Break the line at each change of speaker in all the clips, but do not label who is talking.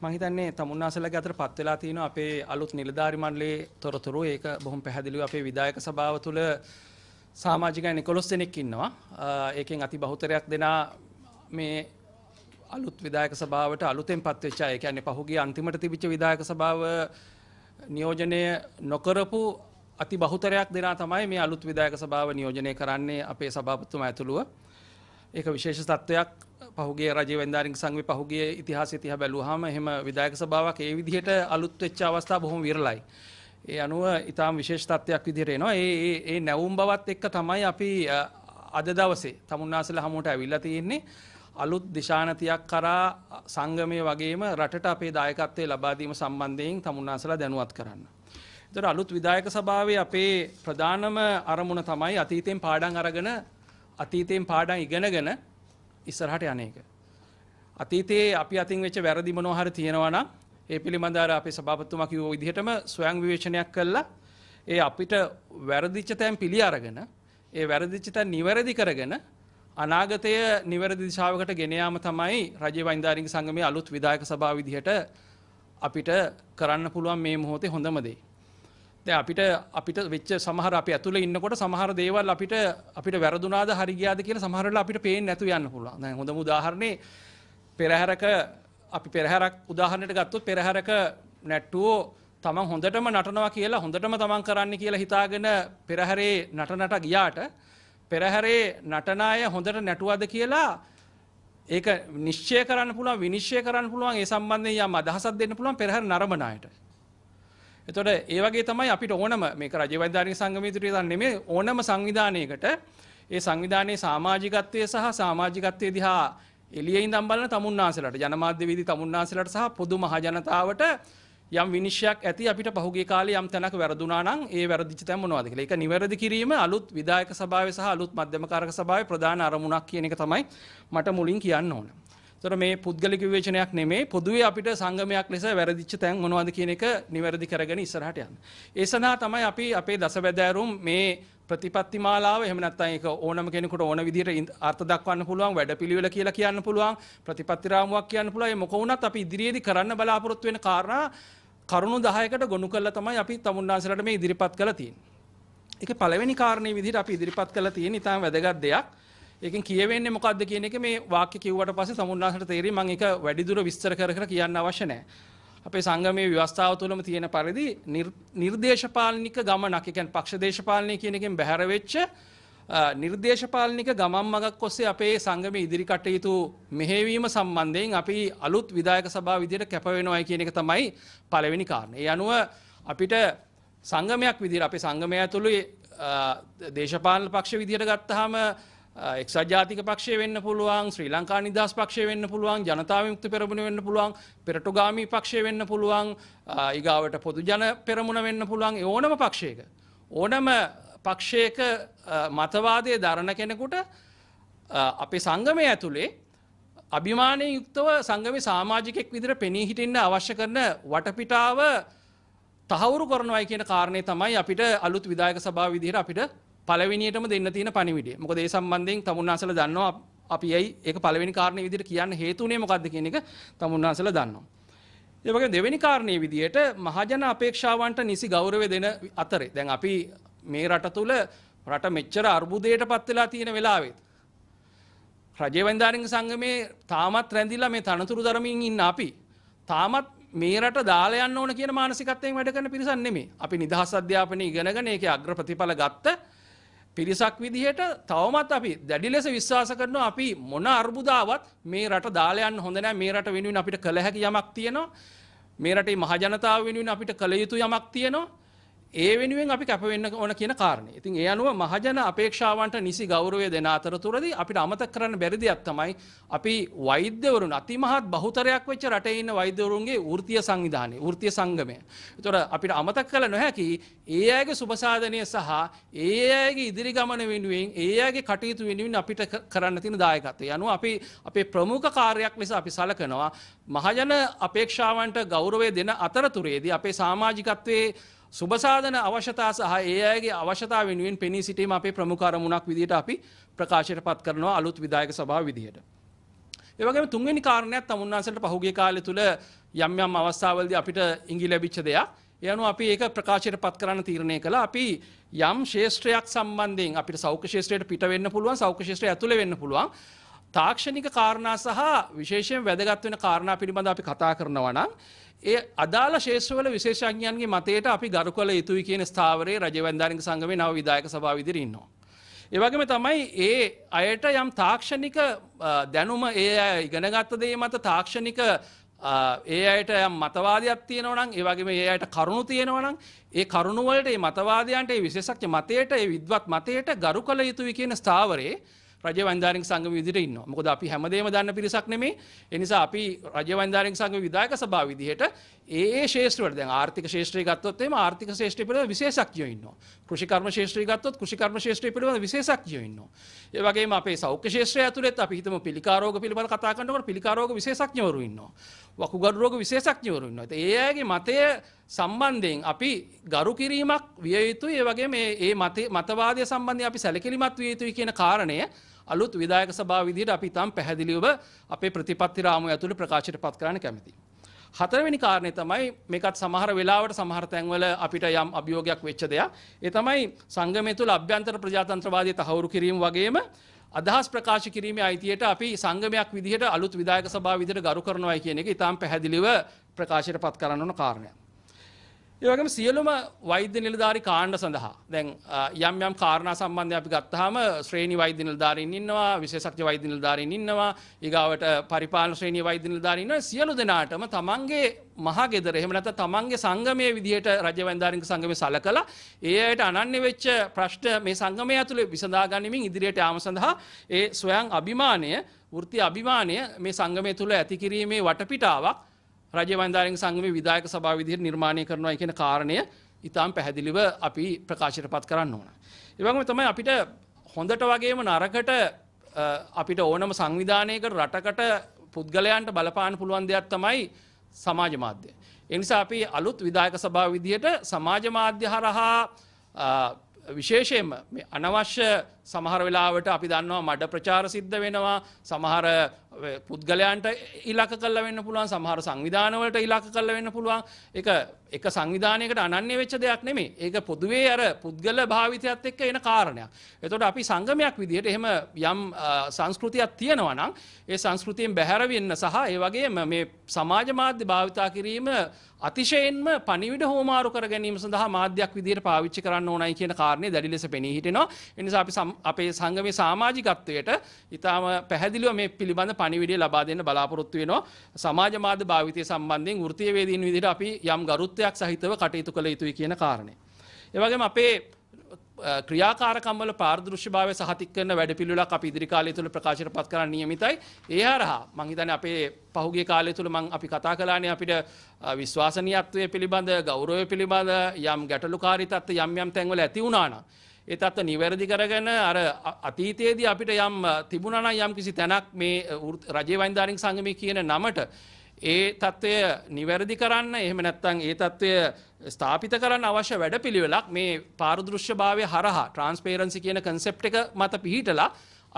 මම හිතන්නේ තමුන්නාසලගේ අතර පත් වෙලා තියෙනවා අපේ අලුත් නිලධාරි මණ්ඩලයේ තොරතුරු ඒක බොහොම පැහැදිලිව අපේ විධායක සභාව තුළ සමාජිකයන් 11 දෙනෙක් ඉන්නවා. ඒකෙන් අති බහුතරයක් දෙනා මේ අලුත් විධායක සභාවට අලුතෙන් පත්වෙච්ච අය. ඒ කියන්නේ පහුගිය අන්තිමට තිබිච්ච විධායක සභාව නියෝජනය නොකරපු අති බහුතරයක් දෙනා තමයි මේ අලුත් විධායක සභාව නියෝජනය කරන්නේ අපේ සභාපතිතුමා ඇතුළුව. ඒක විශේෂ තත්ත්වයක් පහුගේ රජ වෙන්දාරින් සංවි පහුගේ ඉතිහාස ඉතිහ බැලූහම එහෙම විදායක සභාවක් ඒ විදිහට අලුත් වෙච්ච අවස්ථා බොහොම විරලයි. ඒ අනුව ඉතාම විශේෂ තත්ත්වයක් විදිහට එනවා. ඒ ඒ නැවුම් බවත් එක්ක තමයි අපි අද දවසේ තමුන්නාසලා හමුවට ඇවිල්ලා තියෙන්නේ. අලුත් දිශානතියක් කරා සංගමය වගේම රටට අපේ දායකත්වය ලබාදීම සම්බන්ධයෙන් තමුන්නාසලා දැනුවත් කරන්න. එතකොට අලුත් විධායක සභාවේ අපේ ප්‍රධානම අරමුණ තමයි අතීතයෙන් පාඩම් අරගෙන අතීතයෙන් පාඩම් ඉගෙනගෙන ඉස්සරහට යන්නේක. අතීතයේ අපි අතින් වෙච්ච වැරදි මොනවා හරි තියෙනවා නම් ඒ පිළිබඳව අර අපේ සභාපතිතුමා කිව්ව විදිහටම ස්වයං විවේචනයක් කළා. ඒ අපිට වැරදිච්ච තැන් පිළි අරගෙන ඒ වැරදිච්ච තැන් නිවැරදි කරගෙන අනාගතය නිවැරදි දිශාවකට ගෙන යාම තමයි රජයේ වෛන්දාරික සංගමයේ අලුත් විධායක සභාව විදිහට අපිට කරන්න පුළුවන් මේ මොහොතේ හොඳම දේ. දැන් අපිට අපිට වෙච්ච සමහර අපි ඇතුලේ ඉන්නකොට සමහර දේවල් අපිට අපිට වැරදුනාද හරි ගියාද කියලා සමහර වෙලාවට අපිට පේන්නේ නැතු යන්න පුළුවන්. දැන් හොඳම උදාහරණේ පෙරහැරක අපි පෙරහැරක් උදාහරණයට ගත්තොත් පෙරහැරක නැට්ටුවෝ තමන් හොඳටම නටනවා කියලා හොඳටම තමන් කරන්න කියලා හිතාගෙන පෙරහැරේ නටනට ගියාට පෙරහැරේ නටන අය හොඳට නැටුවද කියලා ඒක නිශ්චය කරන්න පුළුවන් විනිශ්චය කරන්න පුළුවන් ඒ සම්බන්ධයෙන් යම් අදහසක් දෙන්න පුළුවන් පෙරහැර නරඹන අයට. එතොට ඒ වගේ තමයි අපිට ඕනම මේ රජවධාරී සංගමිතුරිය දන්නෙමේ ඕනම සංවිධානයකට ඒ සංවිධානයේ සාමාජිකත්වය සහ සාමාජිකත්වය දිහා එලියයින් දම්බලන තමුන්නාසලට ජනමාධ්‍ය විදි තමුන්නාසලට සහ පොදු මහජනතාවට යම් විනිශ්යක් ඇති අපිට පහුගේ කාලේ යම් තැනක වැරදුනානම් ඒ වැරදිච්ච තැන මොනවද කියලා. ඒක නිවැරදි කිරීම අලුත් විධායක සභාවේ සහ අලුත් මධ්‍යම කාරක සභාවේ ප්‍රධාන අරමුණක් කියන එක තමයි මට මුලින් කියන්න ඕනේ. තොර මේ පුද්ගලික විවේචනයක් නෙමේ පොදුවේ අපිට සංගමයක් ලෙස වැරදිච්ච තැන් මොනවද කියන එක නිවැරදි කරගෙන ඉස්සරහට යන්න. ඒ සඳහා තමයි අපි අපේ දසබැදෑරුම් මේ ප්‍රතිපත්ති මාලාව එහෙම නැත්නම් ඒක ඕනම කෙනෙකුට ඕන විදිහට අර්ථ දක්වන්න පුළුවන් වැඩපිළිවෙල කියලා කියන්න පුළුවන් ප්‍රතිපත්ති රාමුවක් කියන්න පුළුවන් ඒ මොක වුණත් අපි ඉදිරියේදී කරන්න බලාපොරොත්තු වෙන කාරණා කරුණු 10කට ගොනු කරලා තමයි අපි තමුන්නාන්සලට මේ ඉදිරිපත් කළ තියෙන්නේ. ඒක පළවෙනි කාරණේ විදිහට අපි ඉදිරිපත් කළ තියෙන ඉතාම වැදගත් දෙයක්. ඒකෙන් කියවෙන්නේ මොකක්ද කියන එක මේ වාක්‍ය කිව්වට පස්සේ සමුන්නාසට තේරෙයි මම ඒක වැඩිදුර විස්තර කර කර කියන්න අවශ්‍ය නැහැ. අපේ සංගමයේ ව්‍යවස්ථාව තුළම තියෙන පරිදි නිර්දේශපාලනික ගමනක්, ඒ කියන්නේ පක්ෂ දේශපාලනය කියන එකෙන් බැහැර වෙච්ච නිර්දේශපාලනික ගමන් මගක් ඔස්සේ අපේ සංගමයේ ඉදිරි කටයුතු මෙහෙවීම සම්බන්ධයෙන් අපි අලුත් විධායක සභාව විදිහට කැප වෙනවයි කියන එක තමයි පළවෙනි කාරණේ. ඒ අනුව අපිට සංගමයක් විදිහට අපේ සංගමය ඇතුළේ දේශපාලන පක්ෂ විදිහට ගත්තාම එක්සත් ජාතික පක්ෂය වෙන්න පුළුවන් ශ්‍රී ලංකා නිදහස් පක්ෂය වෙන්න පුළුවන් ජනතා විමුක්ති පෙරමුණ වෙන්න පුළුවන් පෙරටුගාමී පක්ෂය වෙන්න පුළුවන් ඊගාවට පොදු ජන පෙරමුණ වෙන්න පුළුවන් ඕනම පක්ෂයක ඕනම පක්ෂයක මතවාදය දරණ කෙනෙකුට අපේ සංගමය ඇතුළේ අභිමානය යුක්තව සංගමි සාමාජිකෙක් විදිර පෙනී හිටින්න අවශ්‍ය කරන වටපිටාව තහවුරු කරනවයි කියන කාරණය තමයි අපිට අලුත් විදායක සභාව විදිහට අපිට පලවිනිටම දෙන්න තියෙන පනිවිඩිය මොකද ඒ සම්බන්ධයෙන් තමුන්නාසල දන්නවා අපි ඇයි ඒක පළවෙනි කාරණය විදිට කියන්න හේතුනේ මොකක්ද කියන එක තමුන්නාසල දන්නවා. ඒවගේ දෙවැනි කාරණය විදියට මහජන අපේක්ෂාවන්ට නිසි ගෞරව දෙන අතරේ දැන් අපි මේ රට තුළ රට මෙච්චර අර්බුදයට පත්වෙලා තියෙන වෙලාවෙත්. රජවන්ධාරංග සංගමේ තාමත් රැඳිල්ලා මේ තනතුරු දරමින් ඉන්න අපි. තාමත් මේ රට දාලයන්න ඕන කිය මානසිකත්තයෙන් වැඩ කරන පිරිසන්නෙමේ අපි නිදහස් අධ්‍යාපනය ඉගෙනගෙන එක අග්‍ර ප්‍රතිඵල ගත්ත පිරිසක් විදිහට තවමත් අපි දැඩි ලෙස විශ්වාස කරනවා අපි මොන අර්බුදාවත් මේ රට දාලා යන්න හොඳ නැහැ මේ රට වෙනුවෙන් අපිට කළ හැකි යමක් තියෙනවා මේ රටේ මහජනතාව වෙනුවෙන් අපිට කළ යුතු යමක් තියෙනවා ඒ වෙනුවෙන් අපි කැපවෙන්න ඕන කියන කාරණේ. ඉතින් ඒ අනුව මහජන අපේක්ෂාවන්ට නිසි ගෞරවය දෙන අතරතුරදී අපිට අමතක කරන්න බැරි දෙයක් තමයි අපි වෛද්‍යවරුන් අතිමහත් බහුතරයක් වෙච්ච රටේ ඉන්න වෛද්‍යවරුන්ගේ වෘත්තීය සංවිධානය, වෘත්තීය සංගමය. ඒතොර අපිට අමතක කළ නොහැකි ඒ අයගේ සුබසාධනය සහ ඒ අයගේ ඉදිරි ගමන වෙනුවෙන් ඒ අයගේ කටයුතු වෙනුවෙන් අපිට කරන්න තියෙන දායකත්වය. අනුව අපි අපේ ප්‍රමුඛ කාර්යයක් ලෙස අපි සලකනවා මහජන අපේක්ෂාවන්ට ගෞරවය දෙන අතරතුරේදී අපේ සමාජිකත්වයේ සුබසාධන අවශ්‍යතා සහ ඒ අයගේ අවශ්‍යතා වෙනුවෙන් පෙනී සිටීම අපේ ප්‍රමුකරමුණක් විදිට අපි ප්‍රකාශයට පත් කරනවා අලුත් විදායක සභාව විදිහට. ඒවගේ තුන්ගනි කාරණයක් තමුන්නාසට පහුගේ කාලය තුළ යම් යම් අවස්ථාවලද අපිට ඉංගි ලැබිච්ච දෙයක් යනු අපි ඒක ප්‍රකාශයට පත් කරන්න තීරණය කළ අපි යම් ශේෂත්‍රයක් සම්බන්ධෙන් අපිට සෞඛ ශේෂත්‍රයට පිට වෙන්න පුළුවන් සෞඛ ශේෂත්‍රය ඇතුළ වෙන්න පුළුවන් තාක්ෂණික කාරණා සහ විශේෂයෙන් වැදගත් වෙන කාරණා පිළිබඳ අපි කතා කරනවා නම් ඒ අදාළ ශේෂවල විශේෂඥයන්ගේ මතයට අපි ගරු කළ යුතුයි කියන ස්ථාවරයේ රජවැන්දාරික සංගමේ නව විධායක සභාව ඉදිරියේ ඉන්නවා. ඒ වගේම තමයි ඒ අයට යම් තාක්ෂණික දැනුම ඒ අය ඉගෙනගත්ත දේ මත තාක්ෂණික ඒ අයට යම් මතවාදයක් තියෙනවා නම් ඒ වගේම ඒ අයට කරුණු තියෙනවා නම් ඒ කරුණු වලට ඒ මතවාදයන්ට ඒ විශේෂඥ මතයට ඒ විද්වත් මතයට ගරු කළ යුතුයි කියන ස්ථාවරයේ රජ වන්ධාරෙන් සංගම විදිර ඉන්න මොකද අපි හැමදේම දන්න පිරිසක් නෙමේ එනිසා අපි රජ වන්ධාරෙන් සංගම විදායක සභා විදිහට ඒ ශේෂ්‍රවට දැන් ආර්ථික ශේෂ්ත්‍රය ගත්තොත්ේම ආර්ථික ශේෂ්ත්‍රය පිළිබඳ විශේෂඥයෝ ඉන්නවා කෘෂිකර්ම ශේෂ්ත්‍රය ගත්තොත් කෘෂිකර්ම ශේෂ්ත්‍රය පිළිබඳ විශේෂඥයෝ ඉන්නවා ඒ වගේම අපේ සෞඛ්‍ය ශේෂ්ත්‍රය ඇතුළේත් අපි හිතමු පිළිකා රෝග පිළිබඳ කතා කරනකොට පිළිකා රෝග විශේෂඥවරු ඉන්නවා වකුගඩු රෝග විශේෂඥවරු ඉන්නවා ඒ අයගේ මතය සම්බන්ධයෙන් අපි ගරු කිරීමක් විය යුතුයි ඒ වගේ මේ ඒ මතවාදය සම්බන්ධය අපි සැලකිලිමත් විය යුතුයි කියන කාරණය අලුත් විදායක සභා විදිහට අපි ඉතාම පැහැදිලිව අපේ ප්‍රතිපත්ති රාමුව ඇතුළේ ප්‍රකාශයට පත් කරන්න කැමතියි. හතරවෙනි කාරණය තමයි මේකත් සමහර වෙලාවට සමහර තැන්වල අපිට යම් අභියෝගයක් වෙච්ච දෙයක්. ඒ තමයි සංගමය තුළ අභ්‍යන්තර ප්‍රජාතන්ත්‍රවාදී තහවුරු කිරීම වගේම අදහස් ප්‍රකාශ කිරීමේ අයිතියට අපි සංගමයක් විදිහට අලුත් විදායක සභාව විදිහට ගරු කරනවායි කියන එක ඊටාම් පැහැදිලිව ප්‍රකාශයට පත් කරන්න ඕන කාරණයක්. ඒවගේම සියලුම වෛද්‍ය නිලධාරි කාණ්ඩ සඳහා දැන් යම් යම් කාරණා සම්බන්ධය අපි ගත්තාම ශ්‍රේණි වෛද්‍ය නිලධාරීන් ඉන්නවා විශේෂඥ වෛද්‍ය නිලධාරීන් ඉන්නවා ඊගාවට පරිපාලන ශ්‍රේණි වෛද්‍ය නිලධාරීන් ඉන්නවා සියලු දෙනාටම තමන්ගේ මහගෙදර එහෙම නැත්නම් තමන්ගේ සංගමයේ විදිහට රජ වෛද්‍යවරින්ක සංගමේ සලකලා ඒ අයට අනන්‍ය වෙච්ච ප්‍රශ්න මේ සංගමය ඇතුළේ විසඳා ගැනීමෙන් ඉදිරියට යාම සඳහා ඒ ස්වයං අභිමානය වෘත්ති අභිමානය මේ සංගමය තුළ ඇති කිරීමේ වටපිටාවක් රජ වන්ධාරෙන් සංගමේ විදායක සභා විදිහට නිර්මාණය කරනවා කියන කාරණය ඉතාම පැහැදිලිව අපි ප්‍රකාශයට පත් කරන්න ඕන. ඒවගේම තමයි අපිට හොඳට වගේම නරකට අපිට ඕනම සංවිධානයක රටකට පුද්ගලයන්ට බලපාන පුළුවන් දෙයක් තමයි සමාජ මාධ්‍ය. ඒ නිසා අපි අලුත් විදායක සභාව විදිහට සමාජ මාධ්‍ය හරහා විශේෂයෙන්ම මේ අනවශ්‍ය සමහර වෙලාවට අපි දන්නවා මඩ ප්‍රචාර සිද්ධ වෙනවා සමහර පුද්ගලයන්ට ඉලක කල්ල වෙන්න පුළුවන් සමහර සංවිධානවලට ඉලක කල්ල වෙන්න පුළුවන් එක එක සංවිධානයකට අනන්‍ය වෙච්ච දෙයක් නෙමේ ඒක පොදුවේ අර පුද්ගල භාවිතයත් එක්ක එන කාරණයක්. එතකොට අපි සංගමයක් විදිහට එහෙම යම් සංස්කෘතියක් තියෙනවා නම් ඒ සංස්කෘතියෙන් බැහැර වෙන්න සහ ඒ වගේම මේ සමාජ මාධ්‍ය භාවිතා කිරීම අතිශයෙන්ම පණිවිඩ හෝමාරු කර ගැනීම සඳහා මාධ්‍යයක් විදිහට පාවිච්චි කරන්න ඕනයි කියන කාරණේ දැඩි ලෙස පෙනී හිටිනවා. ඒ නිසා අපි අපේ සංගමේ සමාජිකත්වයට ඉතාම පැහැදිලිව මේ පිළිබඳ පණිවිඩය ලබා දෙන්න බලාපොරොත්තු වෙනවා. සමාජ මාධ්‍ය භාවිතය සම්බන්ධයෙන් වෘත්තීය වේදීන් විදිහට අපි යම් ගරුත්වයක් සහිතව කටයුතු කළ යුතුයි කියන කාරණය. ඒ වගේම අපේ ක්‍රියාකාරකම්වල පාර්දෘශ්‍යභාවය සහතික කරන වැඩපිළිවෙලක් අපි ඉදිරි කාලය තුළ ප්‍රකාශයට පත් කරන්න නියමිතයි. ඒ හරහා මං හිතන්නේ අපේ පහුගිය කාලය තුළ මං අපි කතා කළානේ අපිට විශ්වාසනීයත්වය පිළිබඳ ගෞරවය පිළිබඳ යම් ගැටලුකාරී තත්ත්ව යම් යම් තැන්වල ඇති වුණා නම් ඒ තත්ත්ව නිවැරදි කරගෙන අර අතීතයේදී අපිට යම් තිබුණනම් යම් කිසි තැනක් මේ රජේ වෛන්දාරින් සංගමය කියන නමට ඒ තත්ත්වය නිවැරදි කරන්න එහෙම නැත්නම් ඒ තත්ත්වය ස්ථාපිත කරන්න අවශ්‍ය වැඩපිළිවෙලක් මේ පාරදෘශ්‍යභාවය හරහා ට්‍රාන්ස්පේරන්සි කියන කන්සෙප්ට් එක මත පිහිටලා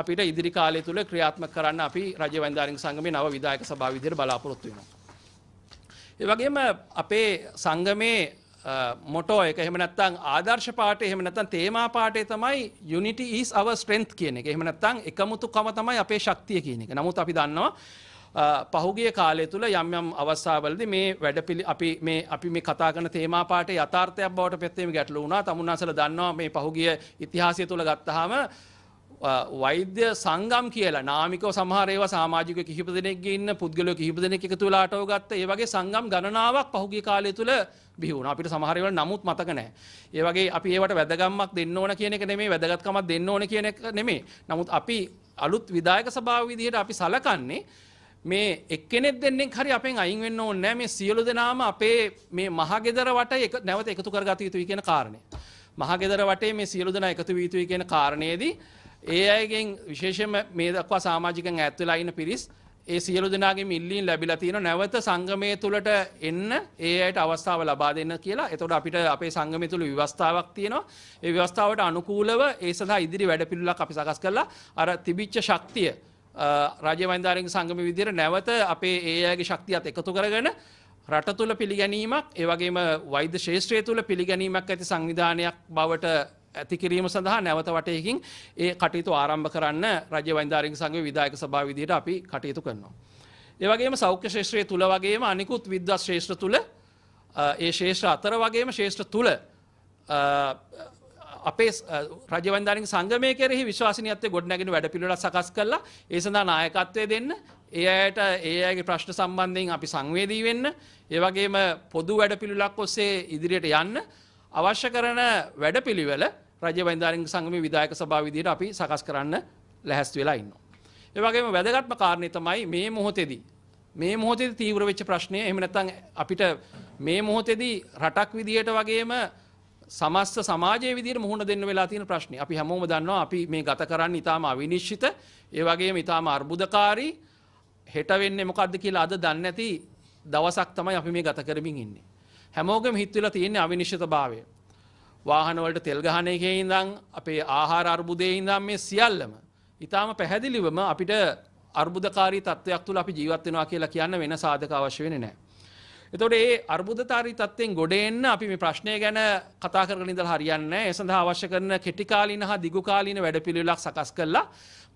අපිට ඉදිරි කාලය තුල ක්‍රියාත්මක කරන්න අපි රජ වෛන්දාරින් සංගමේ නව විධායක සභාව විදිහට බලාපොරොත්තු වෙනවා. ඒ වගේම අපේ සංගමේ මොටෝ uh, එක එහමනත්තං ආදර්ශ පාට එහමනතන් තේමා පාටේ තමයි යුනිට ස් අව ස්ට්‍රෙන්ත් කියන එක එහමනත්තං එකමුතු කම තමයි අපේ ශක්තිය කියන එක නමුත් අපි දන්නවා uh, පහුගිය කාලය තුළ යම් යම් අවස්සාවලද මේ වැඩපිළි අපි මේ අපි මේ කතාගන තේමාපාට යථාර්ථයක් බවට පෙත්තේම ගැටලු වුණා තමුන්නාසල දන්නවා මේ පහුගිය ඉතිහාසය තුළ ගත්තහම වෛද්‍ය සංගම් කියලා නාමික සමහරව සාමාජික කිහිප දෙනෙක් ඉන්න පුද්ගලෝ කිහිප දෙනෙක් එකතු වෙලාටව ගත්ත ඒ වගේ සංගම් ගණනාවක් පහුගිය කාලය තුල බිහි වුණා. අපිට සමහර ඒවා නමුත් මතක නැහැ. ඒ වගේ අපි ඒවට වැදගත්කමක් දෙන්න ඕන කියන එක නෙමෙයි වැදගත්කමක් දෙන්න ඕන කියන එක නෙමෙයි. නමුත් අපි අලුත් විධායක සභාව විදිහට අපි සලකන්නේ මේ එක්කෙනෙක් දෙන්නෙක් හරි අපෙන් අයින් වෙන්න ඕනේ නැහැ. මේ සියලු දෙනාම අපේ මේ මහගෙදර වට නැවත එකතු කරගත යුතුයි කියන කාරණය. මහගෙදර වටේ මේ සියලු දෙනා එකතු වී යුතුයි කියන කාරණේදී ඒ අයගෙන් විශේෂම මේ දක්වා සාමාජිකෙන් ඇත්වෙලා ඉන්න පිරිස් ඒ සියලු දෙනාගේ මිල්ලින් ලැබිලා තියෙන නැවත සංගමය තුළට එන්න ඒ අයට අවස්ථාව ලබා දෙන්න කියලා. එතකොට අපිට අපේ සංගමය තුළ විවස්ථාවක් තියෙනවා. ඒ විවස්ථාවට අනුකූලව ඒ සඳහා ඉදිරි වැඩපිළිවෙලක් අපි සකස් කරලා අර තිබිච්ච ශක්තිය රාජ්‍ය වෛන්දාරගේ සංගම විදිහට නැවත අපේ ඒ අයගේ ශක්තියත් එකතු කරගෙන රට තුළ පිළිගැනීමක් ඒ වගේම වෛද්‍ය ශාස්ත්‍රය තුළ පිළිගැනීමක් ඇති සංවිධානයක් බවට ඇති කිරීම සඳහා නැවත වටයකින් ඒ කටයුතු ආරම්භ කරන්න රජ වන්ධාරින් සංග විදායක සභා විදියට අපි කටයුතු කරනවා. ඒවගේම සෞඛ්‍ය ශේෂත්‍රය තුළ වගේම අනිකුත් විද්වත් ශේෂ්‍ර තුළ ඒ ශේෂ්‍ර අතර වගේම ශේෂ්‍ර තුළ අපේ රජවන්ධාරින් සංගමය කෙරෙහි විශ්වාසනයත්ය ගොඩනැගෙන වැඩපිළිවෙලක් සකස් කරලා ඒ සඳහා නායකත්වය දෙන්න ඒ අයට ඒ අයගේ ප්‍රශ්න සම්බන්ධයෙන් අපි සංවේදී වෙන්න ඒ වගේම පොදු වැඩපිළිවෙලක් ඔස්සේ ඉදිරියට යන්න අවශ්‍ය කරන වැඩපිළිවෙල රජ බන්ධාරින් සංගම විදායක සභා විදිහට අපි සකස් කරන්න ලැහැස්ති වෙලා ඉන්නවා. ඒ වගේම වැදගත්ම කාරණේ තමයි මේ මොහොතේදී මේ මොහොතේදී තීව්‍ර වෙච්ච ප්‍රශ්නය එහෙම නැත්නම් අපිට මේ මොහොතේදී රටක් විදිහට වගේම සමස්ත සමාජයේ විදිහට මුහුණ දෙන්න වෙලා තියෙන ප්‍රශ්නේ. අපි හැමෝම දන්නවා අපි මේ ගත කරන්න ඊටාම අවිනිශ්චිත, ඒ වගේම ඊටාම අර්බුදකාරී හෙට වෙන්නේ මොකද්ද කියලා අද දන්නේ නැති දවසක් තමයි අපි මේ ගත කරමින් ඉන්නේ. හැමෝගම හිත්වෙලා තියෙන්නේ අවිනිශ්චිතභාවය. වාහනවලට තෙල් ගහන එකේ ඉඳන් අපේ ආහාර අර්බුදයේ ඉඳන් මේ සියල්ලම ඊටාම පැහැදිලිවම අපිට අර්බුදකාරී තත්වයක් තුළ අපි ජීවත් වෙනවා කියලා කියන්න වෙන සාධක අවශ්‍ය වෙන්නේ නැහැ. එතකොට මේ අර්බුදකාරී තත්ත්වෙන් ගොඩ එන්න අපි මේ ප්‍රශ්නය ගැන කතා කරගෙන ඉඳලා හරියන්නේ නැහැ. ඒ සඳහා අවශ්‍ය කරන කෙටි කාලීන හා දිගු කාලීන වැඩපිළිවෙලක් සකස් කළා.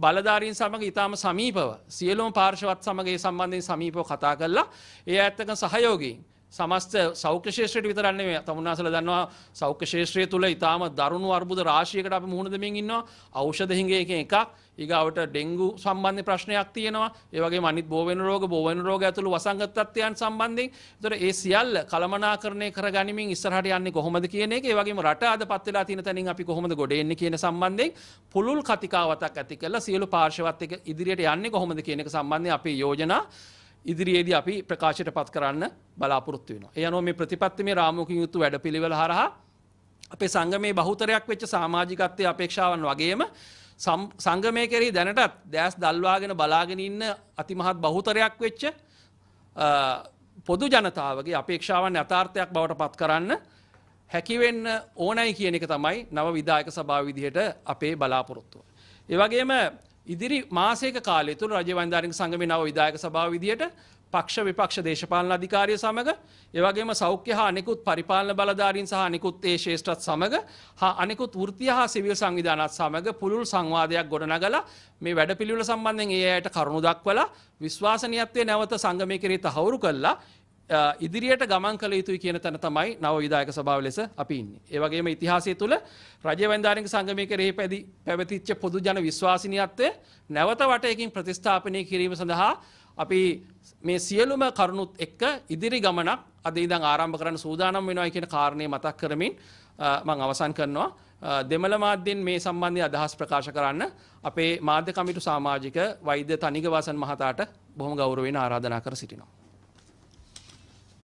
බලධාරීන් සමග ඊටාම සමීපව සියලුම පාර්ශවත් සමග ඒ සම්බන්ධයෙන් සමීපව කතා කළා. ඒ ඇත්තක සහයෝගයෙන් සමස්ත සෞඛ්‍ය ශේෂයට විතරන්න මේ තමුණනාසල දන්නවා සෞඛ්‍ය ශේෂත්‍රය තුළ ඉතාම දරුණු අර්බුද රාශයකට අප මුහුණ දෙමින් ඉන්නවා ඖෂධහිගේ එක එකක් ඒගවට ඩෙංගු සම්බන්ධ ප්‍රශ්නයක් තියෙනවා ඒවගේ මනිත් බෝවෙන රෝග බෝවෙන රෝග ඇතුළු වසංගතත්වයන් සම්බන්ධින් තොර ඒ සියල්ල කළමනාකරණය කරගනිමින් ඉස්සරහට යන්නේ කොහොමද කියන එක ඒවගේ රට අද පත්වෙලා තියෙන තැනින් අපි කොහොමද ගොඩෙන්නේ කියන සම්බන්ධයෙන් පුළුල් කතිකාවතක් ඇති කළ සියලු පාර්ශවත් එක ඉදිරියට යන්නේ කොහොමද කියන එක සම්බන්ධය අපේ යෝජනා ඉදිරියේදී අපි ප්‍රකාශයට පත් කරන්න බලාපොරොත්තු වෙනවා. ඒ අනුව මේ ප්‍රතිපත්තිමේ රාමුවකින් යුතු වැඩපිළිවෙල හරහා අපේ සංගමේ බහුතරයක් වෙච්ච සමාජිකත්වයේ අපේක්ෂාවන් වගේම සංගමය කෙරෙහි දැනටත් දැස් දල්වාගෙන බලාගෙන ඉන්න අතිමහත් බහුතරයක් වෙච්ච පොදු ජනතාවගේ අපේක්ෂාවන් යථාර්ථයක් බවට පත් කරන්න හැකිවෙන්න ඕනයි කියන එක තමයි නව විදායක සභාව විදිහට අපේ බලාපොරොත්තුව. ඒ වගේම ඉදිරි මාසේක කාලය තුළ රජවන්ධාරික සංගමි නව විදායක සභාව විදියට පක්ෂ විපක්ෂ දේශපාලන අධිකාරය සමඟ ඒවගේම සෞඛ්‍ය හා අනෙකුත් පරිපාලන බලධාරින් සහ අනෙකුත් ඒ ශේෂ්ත්‍රත් සමඟ හා අනෙකුත් ෘතිය හා සිවිල් සංවිධානත් සමඟ පුළුල් සංවාදයක් ගොඩනගලා මේ වැඩ පිළිවල සම්බන්ධෙන් ඒ අයට කරුණු දක්වලා විශ්වාසනයත්වය නැවත සංගමය කෙරේ තහවුරු කල්ලා ඉදිරියට ගමන් කළ යුතුයි කියන තැන තමයි නව විදායක සභාව ලෙස අපි ඉන්නේ. ඒ වගේම ඉතිහාසය තුළ රජ වන්දාරික සංගමයේ කෙරෙහි පැදි පැවතිච්ච පොදු ජන විශ්වාසනීයත්වය නැවත වටයකින් ප්‍රතිස්ථාපනය කිරීම සඳහා අපි මේ සියලුම කරුණුත් එක්ක ඉදිරි ගමනක් අද ඉඳන් ආරම්භ කරන්න සූදානම් වෙනවා කියන කාරණේ මතක් කරමින් මම අවසන් කරනවා. දෙමළ මාධ්‍යෙන් මේ සම්බන්ධය අදහස් ප්‍රකාශ කරන්න අපේ මාධ්‍ය කමිටු සමාජික වෛද්‍ය තනිග වාසන් මහතාට බොහොම ගෞරවයෙන් ආරාධනා කර සිටිනවා.